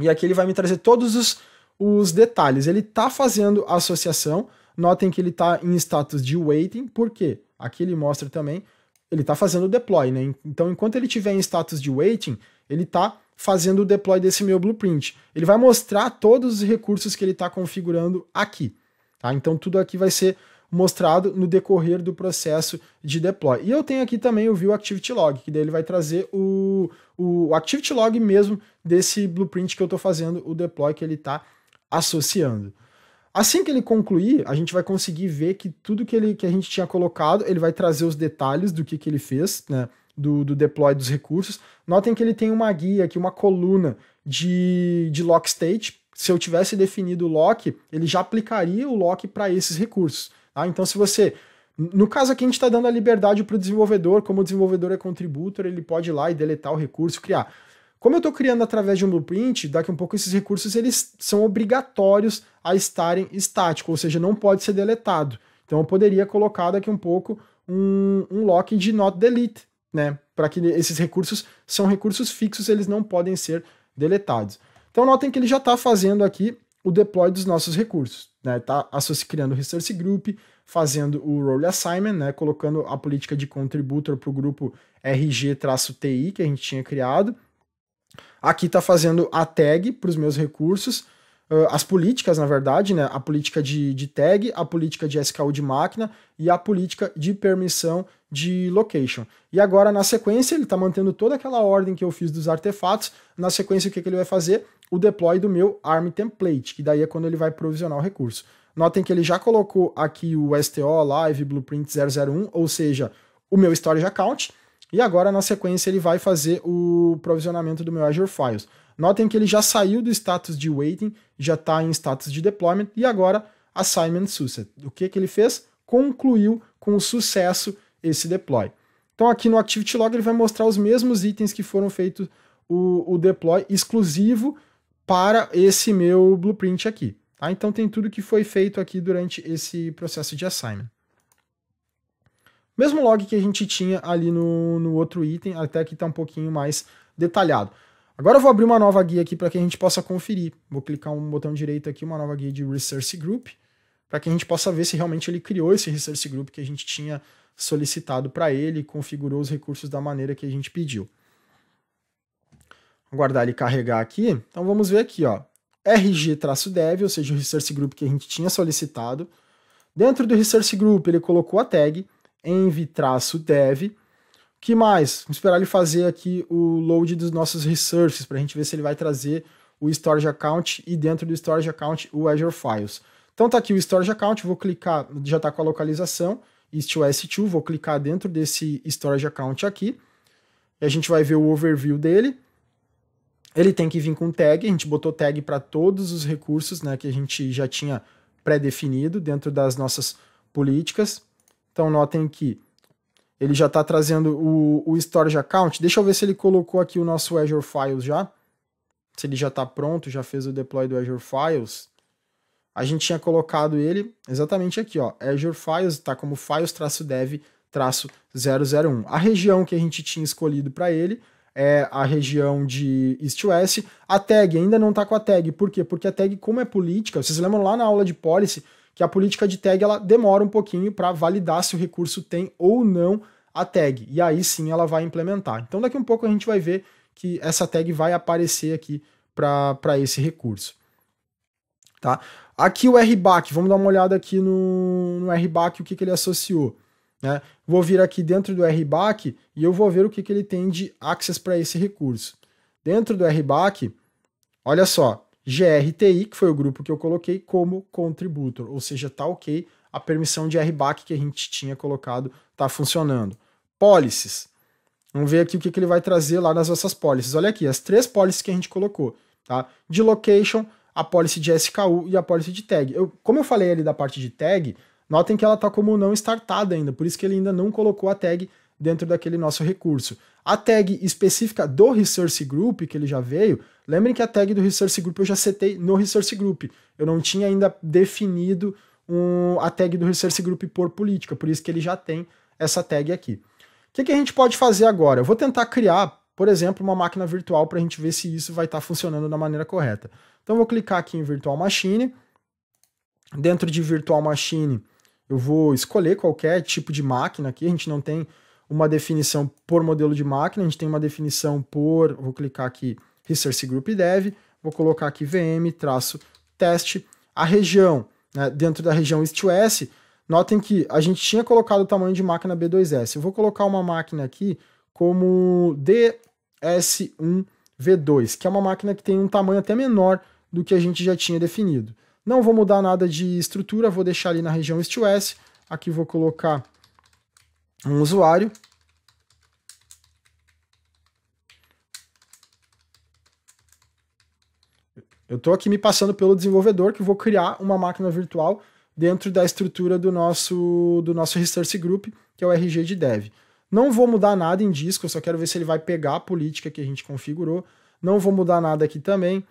Speaker 1: e aqui ele vai me trazer todos os, os detalhes. Ele está fazendo a associação, notem que ele está em status de waiting, por quê? Aqui ele mostra também, ele está fazendo o deploy, né? Então, enquanto ele estiver em status de waiting, ele está fazendo o deploy desse meu blueprint. Ele vai mostrar todos os recursos que ele está configurando aqui. Tá? Então tudo aqui vai ser mostrado no decorrer do processo de deploy. E eu tenho aqui também o View Activity Log, que daí ele vai trazer o, o Activity Log mesmo desse blueprint que eu estou fazendo, o deploy que ele está associando. Assim que ele concluir, a gente vai conseguir ver que tudo que, ele, que a gente tinha colocado, ele vai trazer os detalhes do que, que ele fez, né? do, do deploy dos recursos. Notem que ele tem uma guia aqui, uma coluna de, de lock state. Se eu tivesse definido o lock, ele já aplicaria o lock para esses recursos. Tá? Então, se você no caso aqui, a gente está dando a liberdade para o desenvolvedor, como o desenvolvedor é contributor, ele pode ir lá e deletar o recurso, criar. Como eu estou criando através de um blueprint, daqui a um pouco esses recursos eles são obrigatórios a estarem estáticos, ou seja, não pode ser deletado. Então eu poderia colocar daqui um pouco um, um lock de not delete, né? Para que esses recursos são recursos fixos, eles não podem ser deletados. Então notem que ele já está fazendo aqui o deploy dos nossos recursos, né? Está criando o resource group, fazendo o role assignment, né? Colocando a política de contributor para o grupo RG-TI que a gente tinha criado. Aqui está fazendo a tag para os meus recursos ah, as políticas, na verdade, né? A política de, de tag, a política de SKU de máquina e a política de permissão de location. E agora, na sequência, ele está mantendo toda aquela ordem que eu fiz dos artefatos. Na sequência, o que, que ele vai fazer? O deploy do meu ARM template, que daí é quando ele vai provisionar o recurso. Notem que ele já colocou aqui o STO Live Blueprint 001, ou seja, o meu Storage Account. E agora, na sequência, ele vai fazer o provisionamento do meu Azure Files. Notem que ele já saiu do status de waiting, já está em status de deployment e agora assignment success. O que, que ele fez? Concluiu com sucesso esse deploy. Então aqui no Activity Log ele vai mostrar os mesmos itens que foram feitos o, o deploy exclusivo para esse meu blueprint aqui. Tá? Então tem tudo que foi feito aqui durante esse processo de assignment. Mesmo log que a gente tinha ali no, no outro item, até que está um pouquinho mais detalhado. Agora eu vou abrir uma nova guia aqui para que a gente possa conferir. Vou clicar um botão direito aqui, uma nova guia de Research Group, para que a gente possa ver se realmente ele criou esse Research Group que a gente tinha solicitado para ele e configurou os recursos da maneira que a gente pediu. Vou guardar ele carregar aqui. Então vamos ver aqui, ó. RG-dev, ou seja, o Research Group que a gente tinha solicitado. Dentro do Research Group ele colocou a tag env-dev que mais? Vamos esperar ele fazer aqui o load dos nossos resources para a gente ver se ele vai trazer o Storage Account e dentro do Storage Account o Azure Files. Então tá aqui o Storage Account, vou clicar, já está com a localização, EastOS2, vou clicar dentro desse Storage Account aqui, e a gente vai ver o overview dele. Ele tem que vir com tag, a gente botou tag para todos os recursos né, que a gente já tinha pré-definido dentro das nossas políticas. Então notem que ele já está trazendo o, o Storage Account. Deixa eu ver se ele colocou aqui o nosso Azure Files já. Se ele já está pronto, já fez o deploy do Azure Files. A gente tinha colocado ele exatamente aqui, ó. Azure Files está como files-dev-001. A região que a gente tinha escolhido para ele é a região de East West. A tag ainda não está com a tag. Por quê? Porque a tag, como é política, vocês lembram lá na aula de policy, que a política de tag ela demora um pouquinho para validar se o recurso tem ou não a tag. E aí sim ela vai implementar. Então daqui um pouco a gente vai ver que essa tag vai aparecer aqui para esse recurso. Tá? Aqui o RBAC, vamos dar uma olhada aqui no, no RBAC, o que, que ele associou. Né? Vou vir aqui dentro do RBAC e eu vou ver o que, que ele tem de access para esse recurso. Dentro do RBAC, olha só, GRTI, que foi o grupo que eu coloquei como contributor, ou seja, tá ok, a permissão de RBAC que a gente tinha colocado tá funcionando. Policies. Vamos ver aqui o que, que ele vai trazer lá nas nossas policies. Olha aqui, as três policies que a gente colocou, tá? De location, a policy de SKU e a policy de tag. Eu, como eu falei ali da parte de tag, notem que ela tá como não startada ainda, por isso que ele ainda não colocou a tag dentro daquele nosso recurso. A tag específica do Resource Group, que ele já veio, lembrem que a tag do Resource Group eu já setei no Resource Group. Eu não tinha ainda definido um, a tag do Resource Group por política, por isso que ele já tem essa tag aqui. O que, que a gente pode fazer agora? Eu vou tentar criar, por exemplo, uma máquina virtual para a gente ver se isso vai estar tá funcionando da maneira correta. Então eu vou clicar aqui em Virtual Machine. Dentro de Virtual Machine, eu vou escolher qualquer tipo de máquina aqui, a gente não tem uma definição por modelo de máquina, a gente tem uma definição por, vou clicar aqui, Research Group Dev, vou colocar aqui VM, traço, teste, a região, né, dentro da região East west notem que a gente tinha colocado o tamanho de máquina B2S, eu vou colocar uma máquina aqui como DS1V2, que é uma máquina que tem um tamanho até menor do que a gente já tinha definido. Não vou mudar nada de estrutura, vou deixar ali na região East west aqui vou colocar um usuário. Eu estou aqui me passando pelo desenvolvedor que vou criar uma máquina virtual dentro da estrutura do nosso, do nosso Resource Group, que é o RG de Dev. Não vou mudar nada em disco, eu só quero ver se ele vai pegar a política que a gente configurou. Não vou mudar nada aqui também.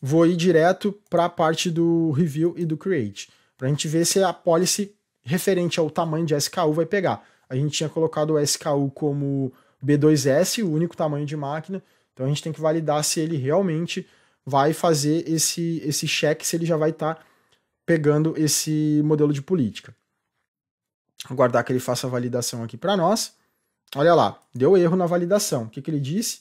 Speaker 1: Vou ir direto para a parte do review e do create, para a gente ver se a policy referente ao tamanho de SKU vai pegar. A gente tinha colocado o SKU como B2S, o único tamanho de máquina, então a gente tem que validar se ele realmente vai fazer esse, esse check, se ele já vai estar tá pegando esse modelo de política. Aguardar que ele faça a validação aqui para nós. Olha lá, deu erro na validação. O que, que ele disse?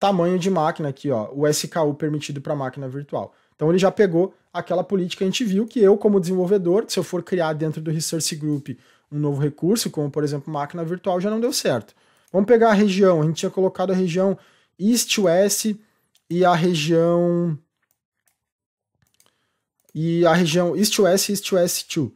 Speaker 1: Tamanho de máquina aqui, ó, o SKU permitido para máquina virtual. Então ele já pegou aquela política a gente viu que eu, como desenvolvedor, se eu for criar dentro do Resource Group um novo recurso, como por exemplo máquina virtual, já não deu certo. Vamos pegar a região, a gente tinha colocado a região East West e a região e a região East West East West 2.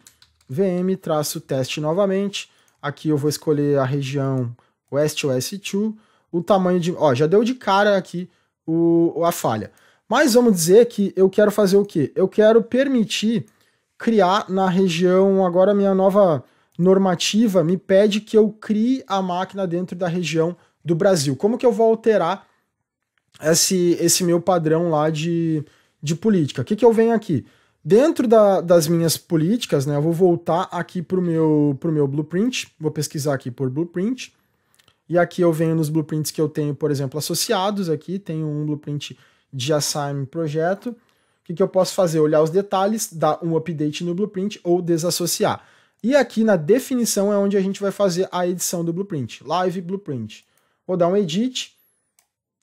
Speaker 1: VM traço teste novamente. Aqui eu vou escolher a região West West 2. O tamanho de, ó, já deu de cara aqui o, a falha. Mas vamos dizer que eu quero fazer o quê? Eu quero permitir criar na região, agora minha nova normativa me pede que eu crie a máquina dentro da região do Brasil. Como que eu vou alterar esse, esse meu padrão lá de, de política? O que, que eu venho aqui? Dentro da, das minhas políticas, né, eu vou voltar aqui para o meu, pro meu blueprint, vou pesquisar aqui por blueprint, e aqui eu venho nos blueprints que eu tenho, por exemplo, associados aqui, tenho um blueprint de assign projeto. O que, que eu posso fazer? Olhar os detalhes, dar um update no blueprint ou desassociar. E aqui na definição é onde a gente vai fazer a edição do blueprint. Live blueprint. Vou dar um edit,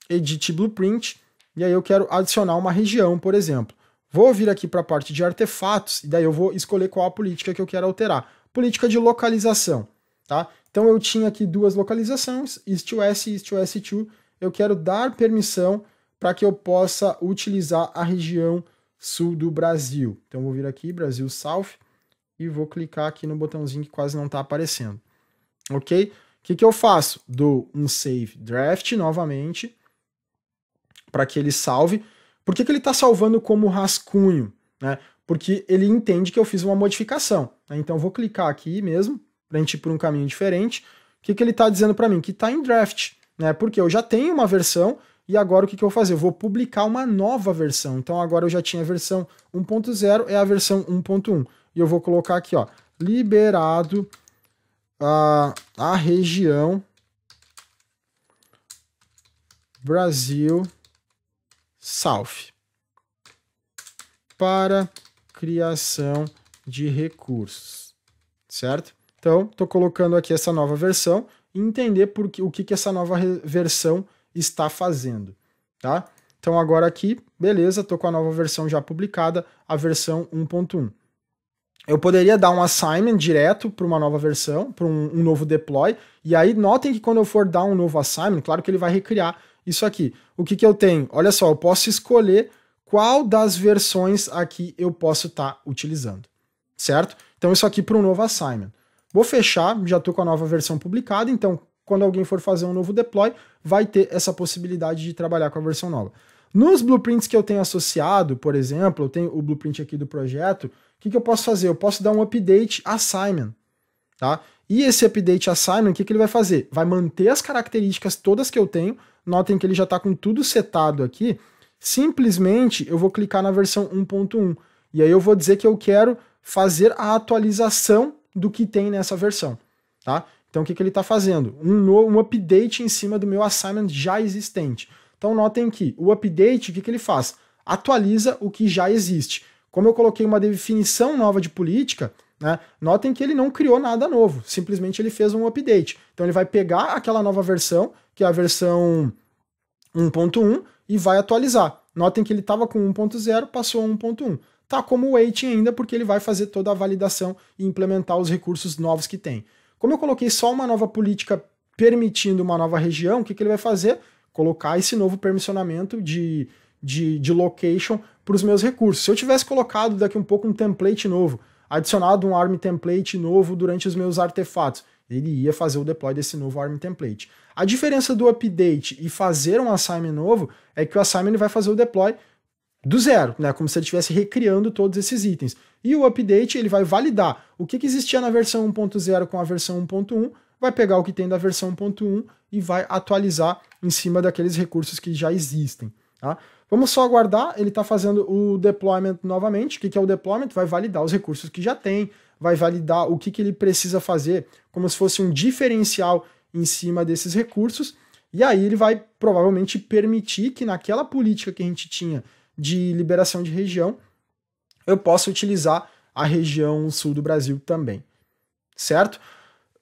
Speaker 1: edit blueprint, e aí eu quero adicionar uma região, por exemplo. Vou vir aqui para a parte de artefatos, e daí eu vou escolher qual a política que eu quero alterar. Política de localização, tá? Então eu tinha aqui duas localizações, east S, e East-West 2. Eu quero dar permissão para que eu possa utilizar a região sul do Brasil. Então vou vir aqui, Brasil South, e vou clicar aqui no botãozinho que quase não está aparecendo. Ok? O que, que eu faço? Dou um save draft novamente para que ele salve. Por que, que ele está salvando como rascunho? Né? Porque ele entende que eu fiz uma modificação. Né? Então vou clicar aqui mesmo para a gente ir por um caminho diferente. O que, que ele está dizendo para mim? Que está em draft. Né? Porque eu já tenho uma versão e agora o que, que eu vou fazer? Eu vou publicar uma nova versão. Então agora eu já tinha a versão 1.0, é a versão 1.1. E eu vou colocar aqui, ó, liberado a, a região Brasil South para criação de recursos, certo? Então, estou colocando aqui essa nova versão e entender por que, o que, que essa nova versão está fazendo, tá? Então agora aqui, beleza, tô com a nova versão já publicada, a versão 1.1. Eu poderia dar um assignment direto para uma nova versão, para um, um, novo deploy, e aí notem que quando eu for dar um novo assignment, claro que ele vai recriar isso aqui. O que, que eu tenho? Olha só, eu posso escolher qual das versões aqui eu posso estar tá utilizando, certo? Então isso aqui para um novo assignment. Vou fechar, já estou com a nova versão publicada, então quando alguém for fazer um novo deploy, vai ter essa possibilidade de trabalhar com a versão nova. Nos blueprints que eu tenho associado, por exemplo, eu tenho o blueprint aqui do projeto, o que, que eu posso fazer? Eu posso dar um update assignment, tá? E esse update assignment, o que, que ele vai fazer? Vai manter as características todas que eu tenho, notem que ele já está com tudo setado aqui, simplesmente eu vou clicar na versão 1.1, e aí eu vou dizer que eu quero fazer a atualização do que tem nessa versão, tá? Então, o que, que ele está fazendo? Um, novo, um update em cima do meu assignment já existente. Então, notem que o update, o que, que ele faz? Atualiza o que já existe. Como eu coloquei uma definição nova de política, né, notem que ele não criou nada novo, simplesmente ele fez um update. Então, ele vai pegar aquela nova versão, que é a versão 1.1, e vai atualizar. Notem que ele estava com 1.0, passou a 1.1 tá como waiting ainda, porque ele vai fazer toda a validação e implementar os recursos novos que tem. Como eu coloquei só uma nova política permitindo uma nova região, o que, que ele vai fazer? Colocar esse novo permissionamento de, de, de location para os meus recursos. Se eu tivesse colocado daqui um pouco um template novo, adicionado um ARM template novo durante os meus artefatos, ele ia fazer o deploy desse novo ARM template. A diferença do update e fazer um assignment novo é que o assignment vai fazer o deploy do zero, né? Como se ele estivesse recriando todos esses itens. E o update ele vai validar o que, que existia na versão 1.0 com a versão 1.1, vai pegar o que tem da versão 1.1 e vai atualizar em cima daqueles recursos que já existem. Tá? Vamos só aguardar, ele está fazendo o deployment novamente. O que, que é o deployment? Vai validar os recursos que já tem, vai validar o que, que ele precisa fazer, como se fosse um diferencial em cima desses recursos. E aí ele vai provavelmente permitir que naquela política que a gente tinha de liberação de região, eu posso utilizar a região sul do Brasil também, certo?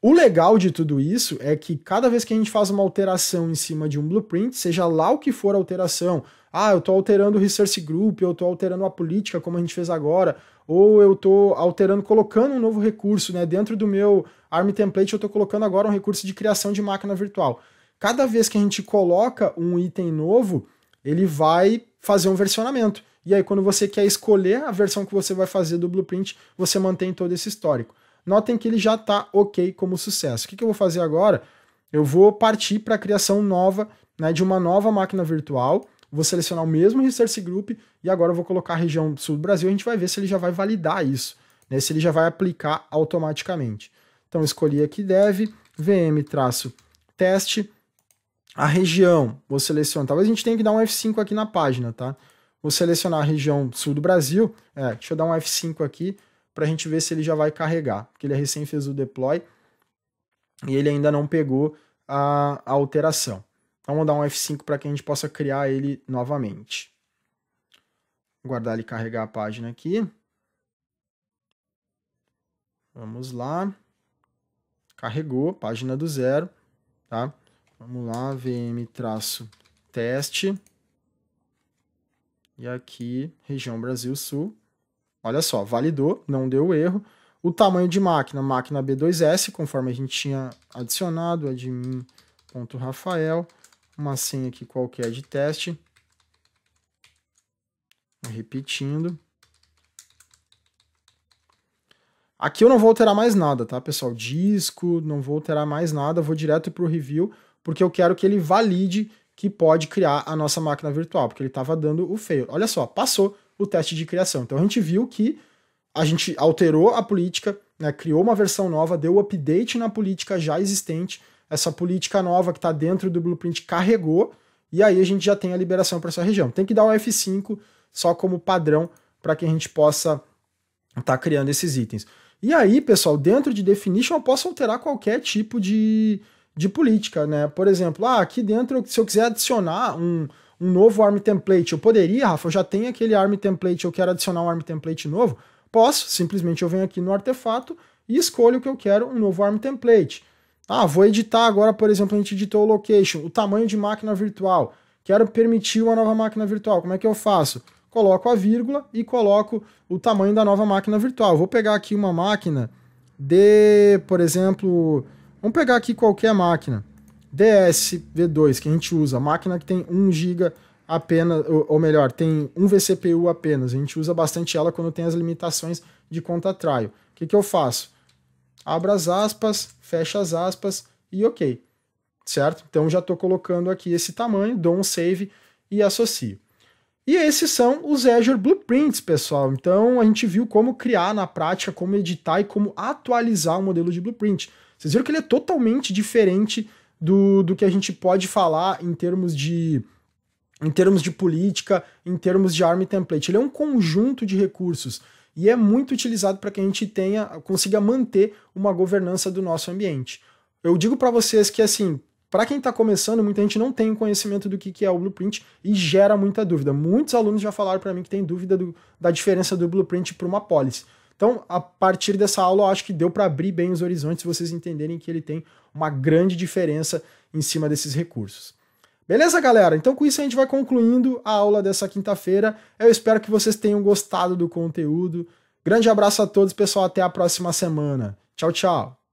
Speaker 1: O legal de tudo isso é que cada vez que a gente faz uma alteração em cima de um blueprint, seja lá o que for a alteração, ah, eu estou alterando o resource group, eu estou alterando a política, como a gente fez agora, ou eu estou alterando, colocando um novo recurso, né? Dentro do meu ARM template, eu estou colocando agora um recurso de criação de máquina virtual. Cada vez que a gente coloca um item novo, ele vai fazer um versionamento. E aí, quando você quer escolher a versão que você vai fazer do blueprint, você mantém todo esse histórico. Notem que ele já está ok como sucesso. O que, que eu vou fazer agora? Eu vou partir para a criação nova, né, de uma nova máquina virtual. Vou selecionar o mesmo Research Group e agora eu vou colocar a região sul do Brasil. A gente vai ver se ele já vai validar isso, né, se ele já vai aplicar automaticamente. Então, escolhi aqui dev, vm-teste, a região, vou selecionar. Talvez a gente tenha que dar um F5 aqui na página, tá? Vou selecionar a região sul do Brasil. É, deixa eu dar um F5 aqui para a gente ver se ele já vai carregar, porque ele é recém fez o deploy e ele ainda não pegou a, a alteração. Então vou dar um F5 para que a gente possa criar ele novamente. Vou guardar ele carregar a página aqui. Vamos lá. Carregou, página do zero, tá? Vamos lá, vm-teste. E aqui, região Brasil Sul. Olha só, validou, não deu erro. O tamanho de máquina, máquina B2S, conforme a gente tinha adicionado, admin.rafael. Uma senha aqui qualquer de teste. Repetindo. Aqui eu não vou alterar mais nada, tá, pessoal? Disco, não vou alterar mais nada, vou direto para o review, porque eu quero que ele valide que pode criar a nossa máquina virtual, porque ele estava dando o fail. Olha só, passou o teste de criação. Então a gente viu que a gente alterou a política, né, criou uma versão nova, deu update na política já existente. Essa política nova que está dentro do blueprint carregou e aí a gente já tem a liberação para essa região. Tem que dar o F5 só como padrão para que a gente possa estar tá criando esses itens. E aí, pessoal, dentro de definition eu posso alterar qualquer tipo de, de política, né? Por exemplo, ah, aqui dentro, se eu quiser adicionar um, um novo ARM template, eu poderia, Rafa, eu já tenho aquele ARM template, eu quero adicionar um ARM template novo? Posso, simplesmente eu venho aqui no artefato e escolho que eu quero um novo ARM template. Ah, vou editar agora, por exemplo, a gente editou o location, o tamanho de máquina virtual. Quero permitir uma nova máquina virtual. Como é que eu faço? Coloco a vírgula e coloco o tamanho da nova máquina virtual. Vou pegar aqui uma máquina de, por exemplo, Vamos pegar aqui qualquer máquina. DSV2, que a gente usa, máquina que tem 1 GB apenas, ou melhor, tem um VCPU apenas. A gente usa bastante ela quando tem as limitações de conta trial. O que, que eu faço? Abro as aspas, fecho as aspas e ok. Certo? Então já estou colocando aqui esse tamanho, dou um save e associo. E esses são os Azure Blueprints, pessoal. Então a gente viu como criar na prática, como editar e como atualizar o modelo de blueprint. Vocês viram que ele é totalmente diferente do, do que a gente pode falar em termos de em termos de política, em termos de arm template. Ele é um conjunto de recursos e é muito utilizado para que a gente tenha consiga manter uma governança do nosso ambiente. Eu digo para vocês que assim, para quem está começando, muita gente não tem conhecimento do que, que é o Blueprint e gera muita dúvida. Muitos alunos já falaram para mim que tem dúvida do, da diferença do Blueprint para uma policy. Então, a partir dessa aula, eu acho que deu para abrir bem os horizontes vocês entenderem que ele tem uma grande diferença em cima desses recursos. Beleza, galera? Então, com isso, a gente vai concluindo a aula dessa quinta-feira. Eu espero que vocês tenham gostado do conteúdo. Grande abraço a todos, pessoal. Até a próxima semana. Tchau, tchau.